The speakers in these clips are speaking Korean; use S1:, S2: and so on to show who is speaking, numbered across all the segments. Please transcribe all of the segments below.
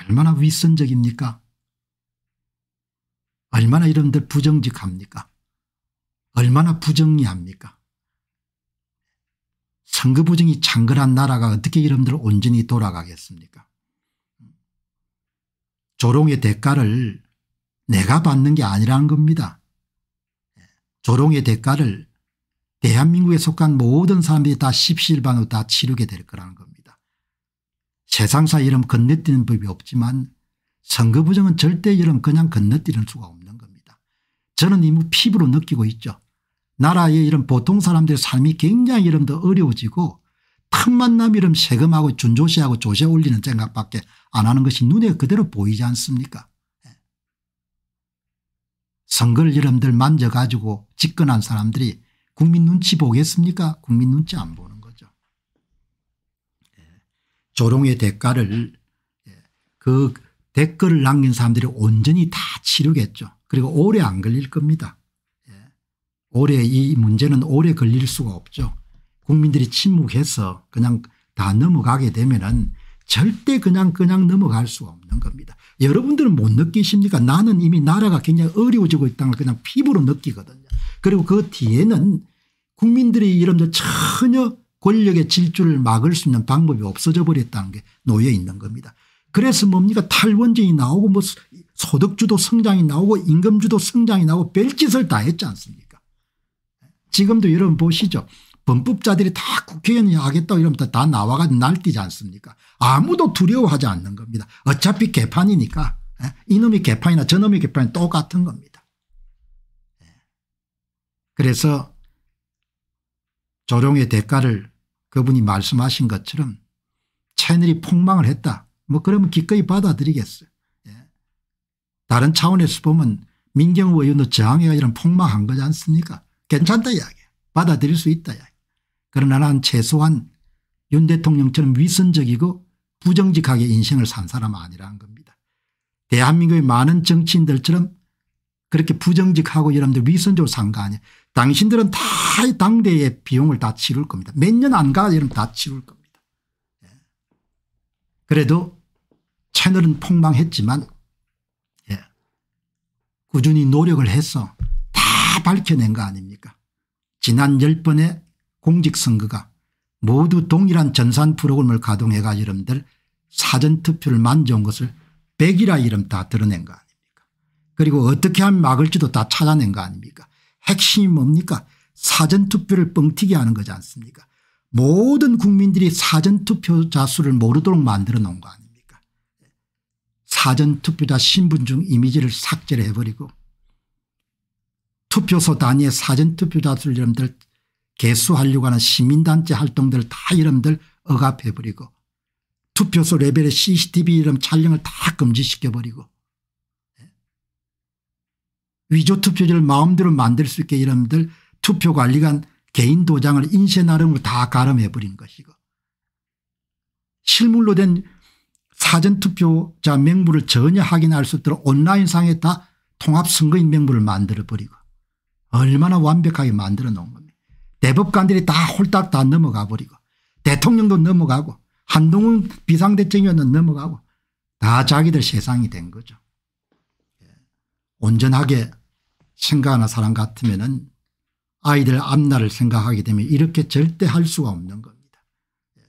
S1: 얼마나 위선적입니까? 얼마나 이런들 부정직합니까? 얼마나 부정리합니까? 선거 부정이 창궐한 나라가 어떻게 이런들 온전히 돌아가겠습니까? 조롱의 대가를 내가 받는 게 아니라는 겁니다. 조롱의 대가를 대한민국에 속한 모든 사람들이 다 십시일반으로 다 치르게 될 거라는 겁니다. 세상사 이름 건너뛰는 법이 없지만 선거부정은 절대 이름 그냥 건너뛰는 수가 없는 겁니다. 저는 이미 피부로 느끼고 있죠. 나라의 이런 보통 사람들의 삶이 굉장히 이름 도 어려워지고 틈만 남 이름 세금하고 준조시하고 조세 올리는 생각밖에 안 하는 것이 눈에 그대로 보이지 않습니까 예. 선거를 이름들 만져가지고 집권한 사람들이 국민 눈치 보겠습니까 국민 눈치 안 보는 조롱의 대가를 예, 그 댓글을 남긴 사람들이 온전히 다 치르겠죠. 그리고 오래 안 걸릴 겁니다. 오래 예, 이 문제는 오래 걸릴 수가 없죠. 국민들이 침묵해서 그냥 다 넘어가게 되면은 절대 그냥 그냥 넘어갈 수가 없는 겁니다. 여러분들은 못 느끼십니까? 나는 이미 나라가 굉장히 어려워지고 있다는 걸 그냥 피부로 느끼거든요. 그리고 그 뒤에는 국민들의 이름들 전혀 권력의 질주를 막을 수 있는 방법이 없어져 버렸다는 게 놓여 있는 겁니다. 그래서 뭡니까 탈원전이 나오고 뭐 소득주도 성장이 나오고 임금주도 성장이 나오고 별짓을 다 했지 않습니까 지금도 여러분 보시죠. 범법자들이 다 국회의원이 하겠다고 이러면 다, 나와가지고 날뛰지 않습니까 아무도 두려워하지 않는 겁니다. 어차피 개판이니까 예? 이놈의 개판이나 저놈의 개판이 똑같은 겁니다. 예. 그래서 조롱의 대가를 그분이 말씀하신 것처럼 채널이 폭망을 했다. 뭐 그러면 기꺼이 받아들이겠어요. 예. 다른 차원에서 보면 민경 의원도 저항이 아니라 폭망한 거지 않습니까 괜찮다 이야기 받아들일 수 있다 이야기 그러나 난 최소한 윤 대통령처럼 위선적이고 부정직하게 인생을 산 사람은 아니라는 겁니다. 대한민국의 많은 정치인들처럼 그렇게 부정직하고 여러분들 위선적으로 산 거 아니에요. 당신들은 다 당대의 비용을 다 치를 겁니다. 몇 년 안가 여러분 다 치를 겁니다. 예. 그래도 채널은 폭망했지만 예. 꾸준히 노력을 해서 다 밝혀낸 거 아닙니까 지난 1번의 공직선거가 모두 동일한 전산 프로그램을 가동해가 여러분들 사전투표를 만져온 것을 백이라 이름 다 드러낸 거 아니에요. 그리고 어떻게 하면 막을지도 다 찾아낸 거 아닙니까 핵심이 뭡니까 사전투표를 뻥튀기 하는 거지 않습니까 모든 국민들이 사전투표자 수를 모르도록 만들어 놓은 거 아닙니까 사전투표자 신분증 이미지를 삭제를 해버리고 투표소 단위의 사전투표자 수를 여러분들 개수하려고 하는 시민단체 활동들을 다 여러분들 억압해버리고 투표소 레벨의 CCTV 이름 촬영을 다 금지시켜버리고 위조 투표지를 마음대로 만들 수 있게 여러분들 투표관리관 개인 도장을 인쇄 나름으로 다 가름해 버린 것이고 실물로 된 사전투표자 명부를 전혀 확인할 수 있도록 온라인상에 다 통합선거인 명부를 만들어버리고 얼마나 완벽하게 만들어 놓은 겁니까 대법관들이 다 홀딱 다 넘어가 버리고 대통령도 넘어가고 한동훈 비상대책위원은 넘어가고 다 자기들 세상이 된 거죠. 예. 온전하게 생각하는 사람 같으면 아이들 앞날을 생각하게 되면 이렇게 절대 할 수가 없는 겁니다. 예.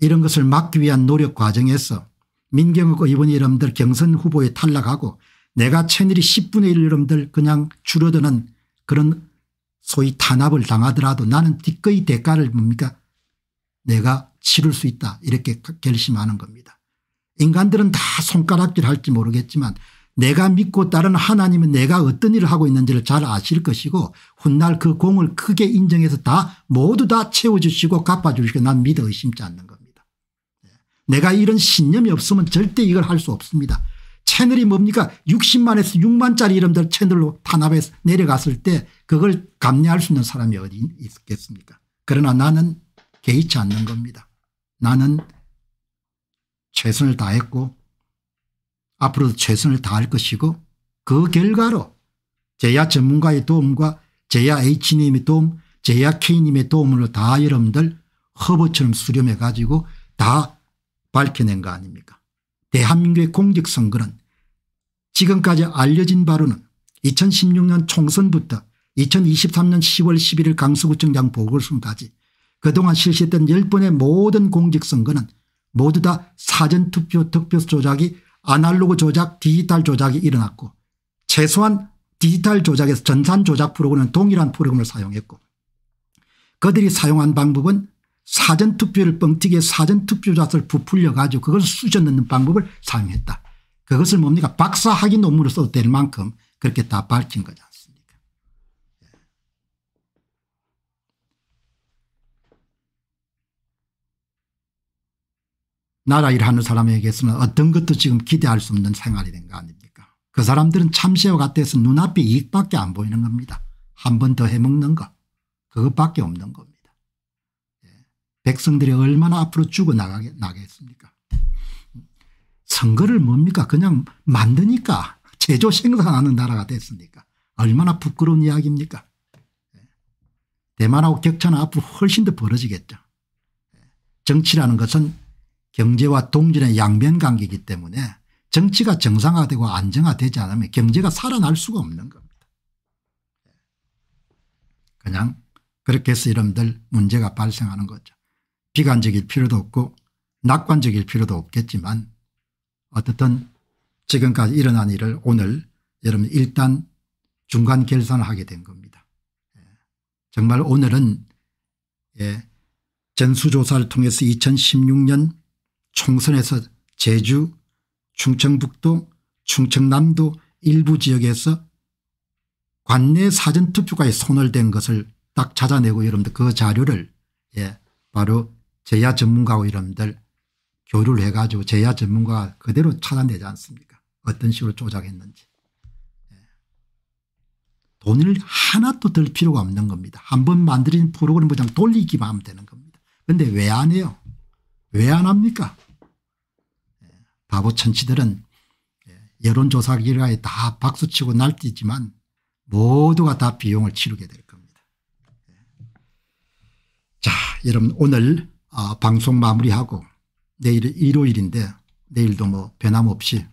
S1: 이런 것을 막기 위한 노력 과정에서 민경욱 의원이 여러분들 경선 후보에 탈락하고 내가 채널이 10분의 1 여러분들 그냥 줄어드는 그런 소위 탄압을 당하더라도 나는 뒷거의 대가를 뭡니까 내가 치를 수 있다 이렇게 결심하는 겁니다. 인간들은 다 손가락질 할지 모르겠지만 내가 믿고 따른 하나님은 내가 어떤 일을 하고 있는지를 잘 아실 것이고 훗날 그 공을 크게 인정해서 다 모두 다 채워주시고 갚아주시고 난 믿어 의심치 않는 겁니다. 네. 내가 이런 신념이 없으면 절대 이걸 할 수 없습니다. 채널이 뭡니까 60만에서 6만짜리 이름들 채널로 탄압해서 내려갔을 때 그걸 감내할 수 있는 사람이 어디 있겠습니까 그러나 나는 개의치 않는 겁니다. 나는 최선을 다했고 앞으로도 최선을 다할 것이고 그 결과로 제야 전문가의 도움과 제야 H님의 도움 제야 K님의 도움으로 다 여러분들 허브처럼 수렴해 가지고 다 밝혀낸 거 아닙니까 대한민국의 공직선 거는 지금까지 알려진 바로는 2016년 총선부터 2023년 10월 11일 강서구청장 보궐선까지 그동안 실시했던 10번의 모든 공직선거는 모두 다 사전투표 특표 조작이 아날로그 조작 디지털 조작이 일어났고 최소한 디지털 조작에서 전산 조작 프로그램은 동일한 프로그램을 사용했고 그들이 사용한 방법은 사전투표를 뻥튀기해 사전투표자를 부풀려 가지고 그걸 쑤셔 넣는 방법을 사용했다. 그것을 뭡니까 박사학위 논문을 써도 될 만큼 그렇게 다 밝힌 거죠 나라 일하는 사람에게서는 어떤 것도 지금 기대할 수 없는 생활이 된 거 아닙니까 그 사람들은 참새와 같아서 눈앞에 이익밖에 안 보이는 겁니다. 한 번 더 해먹는 것 그것밖에 없는 겁니다. 예. 백성들이 얼마나 앞으로 죽어나가겠습니까 선거를 뭡니까 그냥 만드니까 제조 생산하는 나라가 됐으니까 얼마나 부끄러운 이야기입니까 예. 대만하고 격차는 앞으로 훨씬 더 벌어지겠죠. 예. 정치라는 것은 경제와 동전의 양변관계이기 때문에 정치가 정상화되고 안정화되지 않으면 경제가 살아날 수가 없는 겁니다. 그냥 그렇게 해서 이름들 문제가 발생하는 거죠. 비관적일 필요도 없고 낙관적일 필요도 없겠지만 어떻든 지금까지 일어난 일을 오늘 여러분 일단 중간 결산을 하게 된 겁니다. 예. 정말 오늘은 예, 전수조사를 통해서 2016년 총선에서 제주 충청북도 충청남도 일부 지역에서 관내 사전투표가 손을댄 것을 딱 찾아내고 여러분들 그 자료를 예 바로 제야 전문가와 여러분들 교류를 해가지고 제야 전문가가 그대로 찾아내지 않습니까 어떤 식으로 조작했는지 예. 돈을 하나도 들 필요가 없는 겁니다 한 번 만들어진 프로그램 그냥 돌리기만 하면 되는 겁니다 그런데 왜 안 해요 왜안 합니까? 바보 천치들은 여론조사 기간에 다 박수치고 날뛰지만 모두가 다 비용을 치르게 될 겁니다. 자 여러분 오늘 아, 방송 마무리하고 내일 일요일인데 내일도 뭐 변함없이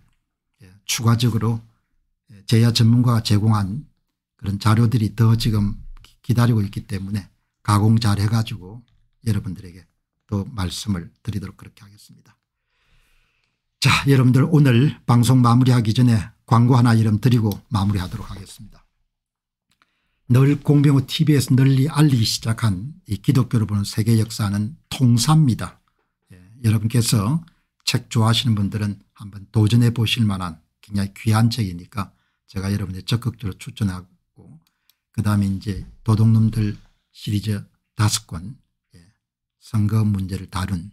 S1: 예, 추가적으로 예, 제야 전문가가 제공한 그런 자료들이 더 지금 기다리고 있기 때문에 가공 잘 해가지고 여러분들에게 또 말씀을 드리도록 그렇게 하겠습니다. 자 여러분들 오늘 방송 마무리하기 전에 광고 하나 이름 드리고 마무리하도록 하겠습니다. 늘 공병호 tv에서 널리 알리기 시작한 이 기독교를 보는 세계 역사는 통사입니다. 예, 여러분께서 책 좋아하시는 분들은 한번 도전해 보실 만한 굉장히 귀한 책이니까 제가 여러분들 적극적으로 추천하고 그다음에 이제 도둑놈들 시리즈 다섯 권 선거 문제를 다룬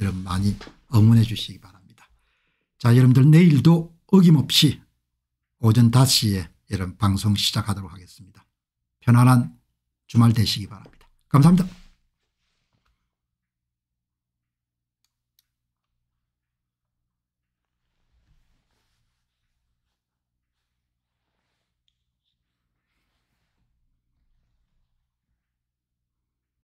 S1: 여러분 많이 응원해 주시기 바랍니다. 자 여러분들 내일도 어김없이 오전 5시에 여러분 방송 시작하도록 하겠습니다. 편안한 주말 되시기 바랍니다. 감사합니다.